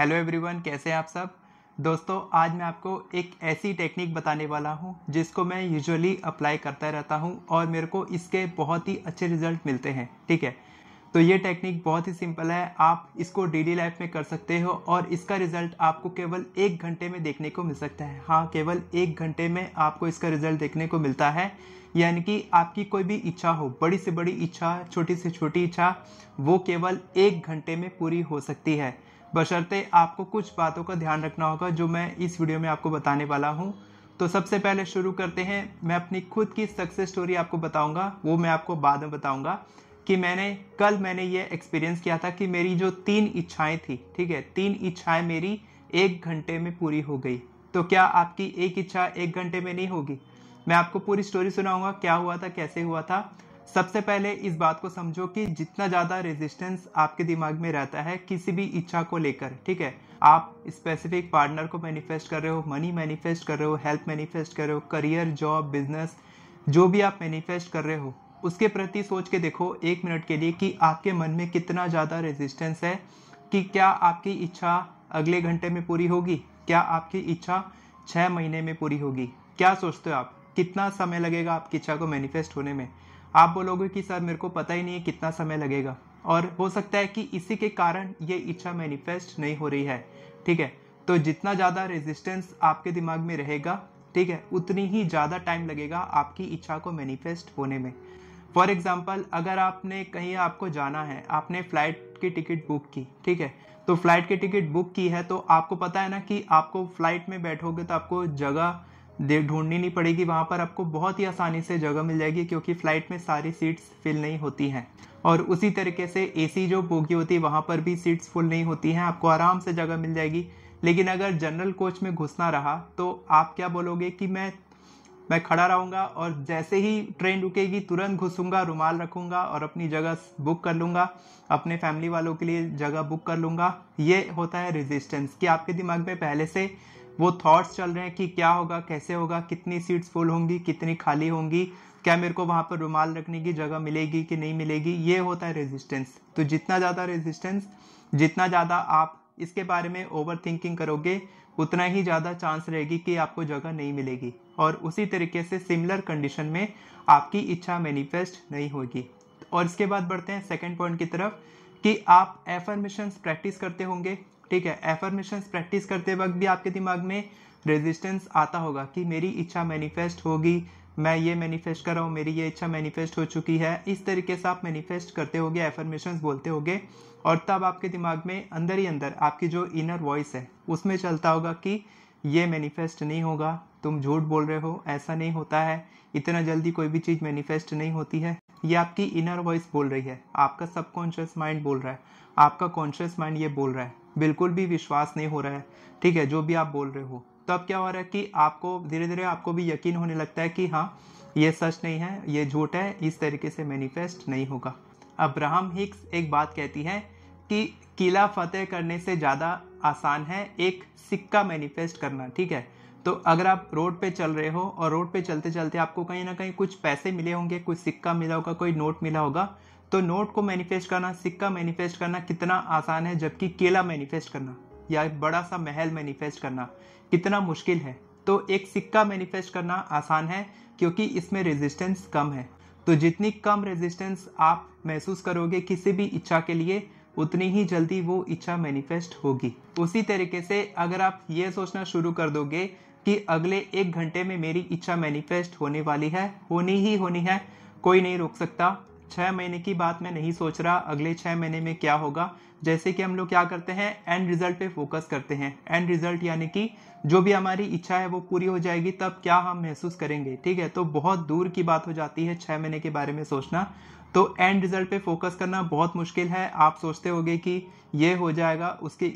hello everyone कैसे हैं आप सब दोस्तों आज मैं आपको एक ऐसी टेक्निक बताने वाला हूं जिसको मैं यूजुअली अप्लाई करता रहता हूं और मेरे को इसके बहुत ही अच्छे रिजल्ट मिलते हैं ठीक है तो ये टेक्निक बहुत ही सिंपल है आप इसको डेली लाइफ में कर सकते हो और इसका रिजल्ट आपको केवल एक घंटे में देखने को मिल सकता है हाँ केवल एक घंटे में आपको इसका रिजल्ट देखने को मिलता है यानी कि आपकी कोई भी इच्छा हो बड़ी से बड़ी इच्छा छोटी से छोटी इच्छा वो केवल एक घंटे में पूरी हो सकती है बशर्ते आपको कुछ बातों का ध्यान रखना होगा जो मैं इस वीडियो में आपको बताने वाला हूँ तो सबसे पहले शुरू करते हैं मैं अपनी खुद की सक्सेस स्टोरी आपको बताऊंगा वो मैं आपको बाद में बताऊंगा कि मैंने कल मैंने ये एक्सपीरियंस किया था कि मेरी जो तीन इच्छाएं थी ठीक है तीन इच्छाएं मेरी एक घंटे में पूरी हो गई तो क्या आपकी एक इच्छा एक घंटे में नहीं होगी मैं आपको पूरी स्टोरी सुनाऊंगा क्या हुआ था कैसे हुआ था सबसे पहले इस बात को समझो कि जितना ज़्यादा रेजिस्टेंस आपके दिमाग में रहता है किसी भी इच्छा को लेकर ठीक है आप स्पेसिफिक पार्टनर को मैनिफेस्ट कर रहे हो मनी मैनिफेस्ट कर रहे हो हेल्थ मैनिफेस्ट कर रहे हो करियर जॉब बिजनेस जो भी आप मैनिफेस्ट कर रहे हो उसके प्रति सोच के देखो एक मिनट के लिए कि आपके मन में कितना ज़्यादा रेजिस्टेंस है कि क्या आपकी इच्छा अगले घंटे में पूरी होगी क्या आपकी इच्छा छह महीने में पूरी होगी क्या सोचते हो आप कितना समय लगेगा आपकी इच्छा को मैनिफेस्ट होने में आप बोलोगे कि सर मेरे को पता ही नहीं है कितना समय लगेगा और हो सकता है कि इसी के कारण ये इच्छा मैनिफेस्ट नहीं हो रही है ठीक है तो जितना ज़्यादा रेजिस्टेंस आपके दिमाग में रहेगा ठीक है उतनी ही ज़्यादा टाइम लगेगा आपकी इच्छा को मैनिफेस्ट होने में फॉर एग्जाम्पल अगर आपने कहीं आपको जाना है आपने फ्लाइट की टिकट बुक की ठीक है तो फ्लाइट की टिकट बुक की है तो आपको पता है ना कि आपको फ्लाइट में बैठोगे तो आपको जगह ढूंढनी नहीं पड़ेगी वहाँ पर आपको बहुत ही आसानी से जगह मिल जाएगी क्योंकि फ़्लाइट में सारी सीट्स फिल नहीं होती हैं और उसी तरीके से एसी जो बोगी होती है वहाँ पर भी सीट्स फुल नहीं होती हैं आपको आराम से जगह मिल जाएगी लेकिन अगर जनरल कोच में घुसना रहा तो आप क्या बोलोगे कि मैं मैं खड़ा रहूँगा और जैसे ही ट्रेन रुकेगी तुरंत घुसूंगा रुमाल रखूँगा और अपनी जगह बुक कर लूँगा अपने फैमिली वालों के लिए जगह बुक कर लूँगा ये होता है रेजिस्टेंस कि आपके दिमाग में पहले से वो थॉट्स चल रहे हैं कि क्या होगा कैसे होगा कितनी सीट्स फुल होंगी कितनी खाली होंगी क्या मेरे को वहाँ पर रुमाल रखने की जगह मिलेगी कि नहीं मिलेगी ये होता है रेजिस्टेंस तो जितना ज़्यादा रेजिस्टेंस जितना ज़्यादा आप इसके बारे में ओवर थिंकिंग करोगे उतना ही ज़्यादा चांस रहेगी कि आपको जगह नहीं मिलेगी और उसी तरीके से सिमिलर कंडीशन में आपकी इच्छा मैनिफेस्ट नहीं होगी और इसके बाद बढ़ते हैं सेकेंड पॉइंट की तरफ कि आप एफर्मेशंस प्रैक्टिस करते होंगे ठीक है एफर्मेशन प्रैक्टिस करते वक्त भी आपके दिमाग में रेजिस्टेंस आता होगा कि मेरी इच्छा मैनिफेस्ट होगी मैं ये मैनिफेस्ट कर रहा हूँ मेरी ये इच्छा मैनिफेस्ट हो चुकी है इस तरीके से आप मैनिफेस्ट करते हो एफर्मेशन बोलते होगे और तब आपके दिमाग में अंदर ही अंदर आपकी जो इनर वॉइस है उसमें चलता होगा कि ये मैनिफेस्ट नहीं होगा तुम झूठ बोल रहे हो ऐसा नहीं होता है इतना जल्दी कोई भी चीज़ मैनिफेस्ट नहीं होती है ये आपकी इनर वॉइस बोल रही है आपका सबकॉन्शियस माइंड बोल रहा है आपका कॉन्शियस माइंड ये बोल रहा है बिल्कुल भी विश्वास नहीं हो रहा है ठीक है जो भी आप बोल रहे हो तो अब क्या हो रहा है कि आपको धीरे धीरे आपको भी यकीन होने लगता है कि हाँ ये सच नहीं है ये झूठ है इस तरीके से मैनिफेस्ट नहीं होगा अब्राहम हिक्स एक बात कहती है कि किला फतेह करने से ज़्यादा आसान है एक सिक्का मैनिफेस्ट करना ठीक है तो अगर आप रोड पे चल रहे हो और रोड पे चलते चलते आपको कहीं ना कहीं कुछ पैसे मिले होंगे कुछ सिक्का मिला होगा कोई नोट मिला होगा तो नोट को मैनिफेस्ट करना सिक्का मैनिफेस्ट करना कितना आसान है जबकि केला मैनिफेस्ट करना या बड़ा सा महल मैनिफेस्ट करना कितना मुश्किल है तो एक सिक्का मैनिफेस्ट करना आसान है क्योंकि इसमें रेजिस्टेंस कम है तो जितनी कम रेजिस्टेंस आप महसूस करोगे किसी भी इच्छा के लिए उतनी ही जल्दी वो इच्छा मैनिफेस्ट होगी उसी तरीके से अगर आप ये सोचना शुरू कर दोगे कि अगले एक घंटे में मेरी इच्छा मैनिफेस्ट होने वाली है होनी ही होनी है कोई नहीं रोक सकता छः महीने की बात मैं नहीं सोच रहा अगले छः महीने में क्या होगा जैसे कि हम लोग क्या करते हैं एंड रिजल्ट पे फोकस करते हैं एंड रिजल्ट यानी कि जो भी हमारी इच्छा है वो पूरी हो जाएगी तब क्या हम महसूस करेंगे ठीक है तो बहुत दूर की बात हो जाती है छः महीने के बारे में सोचना तो एंड रिजल्ट पे फोकस करना बहुत मुश्किल है आप सोचते होगे कि ये हो जाएगा उसके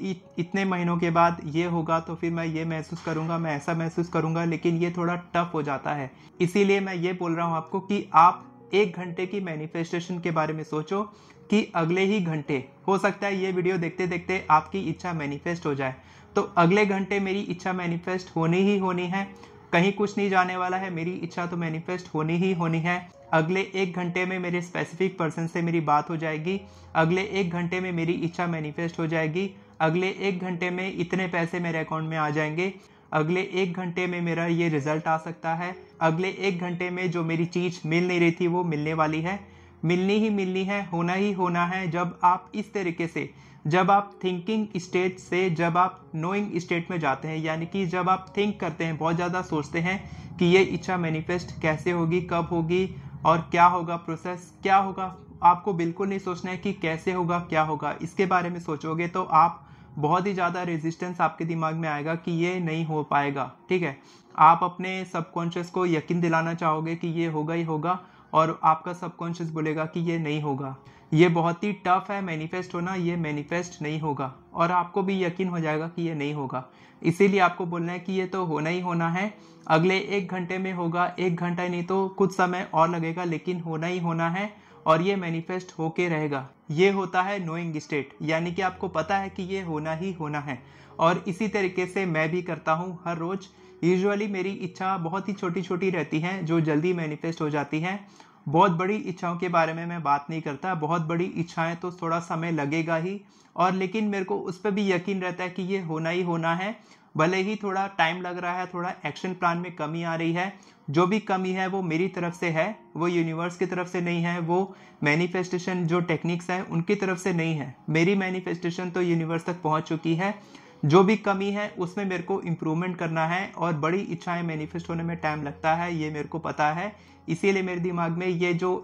इतने महीनों के बाद ये होगा तो फिर मैं ये महसूस करूंगा मैं ऐसा महसूस करूंगा लेकिन ये थोड़ा टफ हो जाता है इसीलिए मैं ये बोल रहा हूँ आपको कि आप एक घंटे की मैनिफेस्टेशन के बारे में सोचो कि अगले ही घंटे हो सकता है ये वीडियो देखते देखते आपकी इच्छा मैनिफेस्ट हो जाए तो अगले घंटे मेरी इच्छा मैनिफेस्ट होनी ही होनी है कहीं कुछ नहीं जाने वाला है मेरी इच्छा तो मैनिफेस्ट होनी ही होनी है अगले एक घंटे में मेरे स्पेसिफिक पर्सन से मेरी बात हो जाएगी अगले एक घंटे में मेरी इच्छा मैनिफेस्ट हो जाएगी अगले एक घंटे में इतने पैसे मेरे अकाउंट में आ जाएंगे अगले एक घंटे में मेरा ये रिजल्ट आ सकता है अगले एक घंटे में जो मेरी चीज मिल नहीं रही थी वो मिलने वाली है मिलनी ही मिलनी है होना ही होना है जब आप इस तरीके से जब आप थिंकिंग स्टेट से जब आप नोइंग स्टेट में जाते हैं यानी कि जब आप थिंक करते हैं बहुत ज़्यादा सोचते हैं कि ये इच्छा मैनिफेस्ट कैसे होगी कब होगी और क्या होगा प्रोसेस क्या होगा आपको बिल्कुल नहीं सोचना है कि कैसे होगा क्या होगा इसके बारे में सोचोगे तो आप बहुत ही ज़्यादा रेजिस्टेंस आपके दिमाग में आएगा कि ये नहीं हो पाएगा ठीक है आप अपने सबकॉन्शियस को यकीन दिलाना चाहोगे कि ये होगा ही होगा और आपका सबकॉन्शियस बोलेगा कि ये नहीं होगा ये बहुत ही टफ है मैनिफेस्ट होना ये मैनिफेस्ट नहीं होगा और आपको भी यकीन हो जाएगा कि ये नहीं होगा इसीलिए आपको बोलना है कि ये तो होना ही होना है अगले एक घंटे में होगा एक घंटा नहीं तो कुछ समय और लगेगा लेकिन होना ही होना है और ये मैनिफेस्ट होके रहेगा ये होता है नोइंग स्टेट यानी कि आपको पता है कि ये होना ही होना है और इसी तरीके से मैं भी करता हूँ हर रोज़ यूजुअली मेरी इच्छा बहुत ही छोटी छोटी रहती हैं जो जल्दी मैनिफेस्ट हो जाती हैं बहुत बड़ी इच्छाओं के बारे में मैं बात नहीं करता बहुत बड़ी इच्छाएं तो थोड़ा समय लगेगा ही और लेकिन मेरे को उस पर भी यकीन रहता है कि ये होना ही होना है भले ही थोड़ा टाइम लग रहा है थोड़ा एक्शन प्लान में कमी आ रही है जो भी कमी है वो मेरी तरफ से है वो यूनिवर्स की तरफ से नहीं है वो मैनिफेस्टेशन जो टेक्निक्स हैं उनकी तरफ से नहीं है मेरी मैनिफेस्टेशन तो यूनिवर्स तक पहुंच चुकी है जो भी कमी है उसमें मेरे को इम्प्रूवमेंट करना है और बड़ी इच्छाएं मैनिफेस्ट होने में टाइम लगता है ये मेरे को पता है इसीलिए मेरे दिमाग में ये जो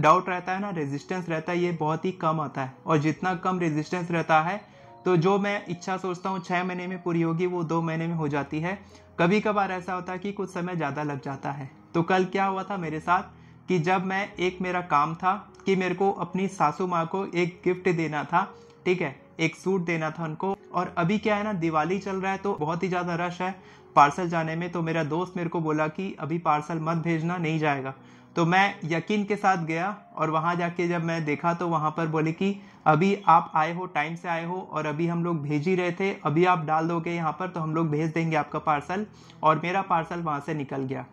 डाउट रहता है ना रेजिस्टेंस रहता है ये बहुत ही कम आता है और जितना कम रेजिस्टेंस रहता है तो जो मैं इच्छा सोचता हूँ छः महीने में पूरी होगी वो दो महीने में हो जाती है कभी कभार ऐसा होता है कि कुछ समय ज़्यादा लग जाता है तो कल क्या हुआ था मेरे साथ कि जब मैं एक मेरा काम था कि मेरे को अपनी सासू माँ को एक गिफ्ट देना था ठीक है एक सूट देना था उनको और अभी क्या है ना दिवाली चल रहा है तो बहुत ही ज़्यादा रश है पार्सल जाने में तो मेरा दोस्त मेरे को बोला कि अभी पार्सल मत भेजना नहीं जाएगा तो मैं यकीन के साथ गया और वहाँ जाके जब मैं देखा तो वहाँ पर बोले कि अभी आप आए हो टाइम से आए हो और अभी हम लोग भेज ही रहे थे अभी आप डाल दोगे यहाँ पर तो हम लोग भेज देंगे आपका पार्सल और मेरा पार्सल वहाँ से निकल गया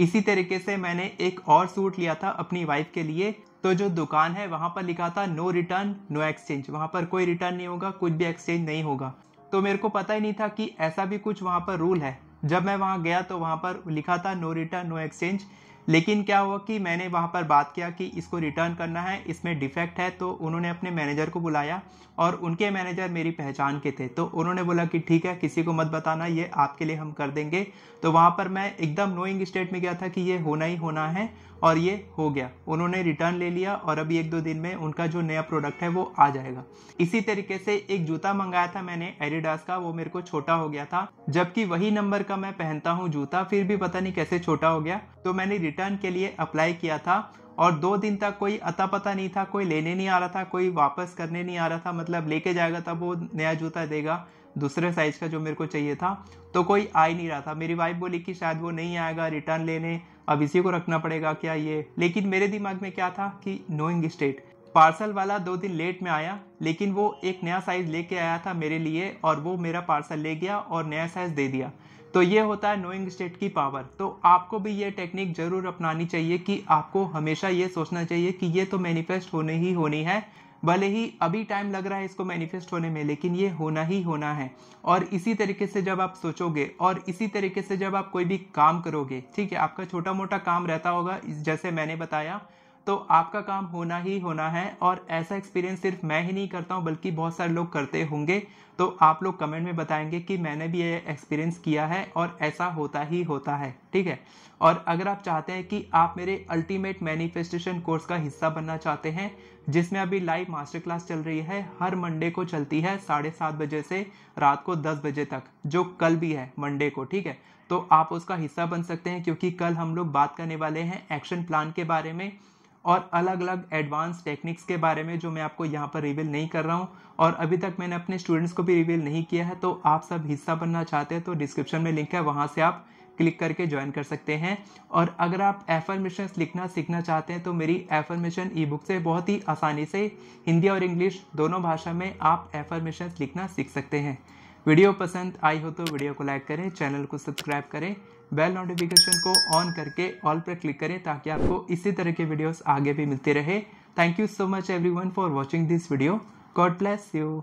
इसी तरीके से मैंने एक और सूट लिया था अपनी वाइफ के लिए तो जो दुकान है वहाँ पर लिखा था नो रिटर्न नो एक्सचेंज वहाँ पर कोई रिटर्न नहीं होगा कुछ भी एक्सचेंज नहीं होगा तो मेरे को पता ही नहीं था कि ऐसा भी कुछ वहाँ पर रूल है जब मैं वहाँ गया तो वहाँ पर लिखा था नो रिटर्न नो एक्सचेंज लेकिन क्या हुआ कि मैंने वहाँ पर बात किया कि इसको रिटर्न करना है इसमें डिफेक्ट है तो उन्होंने अपने मैनेजर को बुलाया और उनके मैनेजर मेरी पहचान के थे तो उन्होंने बोला कि ठीक है किसी को मत बताना ये आपके लिए हम कर देंगे तो वहाँ पर मैं एकदम नोइंग स्टेट में गया था कि ये होना ही होना है और ये हो गया उन्होंने रिटर्न ले लिया और अभी एक दो दिन में उनका जो नया प्रोडक्ट है वो आ जाएगा इसी तरीके से एक जूता मंगाया था मैंने एडिडास का वो मेरे को छोटा हो गया था जबकि वही नंबर का मैं पहनता हूँ जूता फिर भी पता नहीं कैसे छोटा हो गया तो मैंने रिटर्न के लिए अप्लाई किया था और दो दिन तक कोई अता पता नहीं था कोई लेने नहीं आ रहा था कोई वापस करने नहीं आ रहा था मतलब लेके जाएगा तब वो नया जूता देगा दूसरे साइज का जो मेरे को चाहिए था तो कोई आ ही नहीं रहा था मेरी वाइफ बोली कि शायद वो नहीं आएगा रिटर्न लेने अब इसी को रखना पड़ेगा क्या ये लेकिन मेरे दिमाग में क्या था कि नोइंग स्टेट पार्सल वाला दो दिन लेट में आया लेकिन वो एक नया साइज़ लेके आया था मेरे लिए और वो मेरा पार्सल ले गया और नया साइज़ दे दिया तो ये होता है नोइंग स्टेट की पावर तो आपको भी ये टेक्निक जरूर अपनानी चाहिए कि आपको हमेशा ये सोचना चाहिए कि ये तो मैनिफेस्ट होने ही होनी है भले ही अभी टाइम लग रहा है इसको मैनिफेस्ट होने में लेकिन ये होना ही होना है और इसी तरीके से जब आप सोचोगे और इसी तरीके से जब आप कोई भी काम करोगे ठीक है आपका छोटा मोटा काम रहता होगा जैसे मैंने बताया तो आपका काम होना ही होना है और ऐसा एक्सपीरियंस सिर्फ मैं ही नहीं करता हूँ बल्कि बहुत सारे लोग करते होंगे तो आप लोग कमेंट में बताएंगे कि मैंने भी ये एक्सपीरियंस किया है और ऐसा होता ही होता है ठीक है और अगर आप चाहते हैं कि आप मेरे अल्टीमेट मैनिफेस्टेशन कोर्स का हिस्सा बनना चाहते हैं जिसमें अभी लाइव मास्टर क्लास चल रही है हर मंडे को चलती है साढ़े सात बजे से रात को दस बजे तक जो कल भी है मंडे को ठीक है तो आप उसका हिस्सा बन सकते हैं क्योंकि कल हम लोग बात करने वाले हैं एक्शन प्लान के बारे में और अलग अलग एडवांस टेक्निक्स के बारे में जो मैं आपको यहाँ पर रिवील नहीं कर रहा हूँ और अभी तक मैंने अपने स्टूडेंट्स को भी रिवील नहीं किया है तो आप सब हिस्सा बनना चाहते हैं तो डिस्क्रिप्शन में लिंक है वहाँ से आप क्लिक करके ज्वाइन कर सकते हैं और अगर आप एफर्मेशन लिखना सीखना चाहते हैं तो मेरी एफर्मेशन ई बुक से बहुत ही आसानी से हिंदी और इंग्लिश दोनों भाषा में आप एफर्मेशन लिखना सीख सकते हैं वीडियो पसंद आई हो तो वीडियो को लाइक करें चैनल को सब्सक्राइब करें बेल नोटिफिकेशन को ऑन करके ऑल पर क्लिक करें ताकि आपको इसी तरह के वीडियोस आगे भी मिलते रहे thank you so much everyone for watching this video God bless you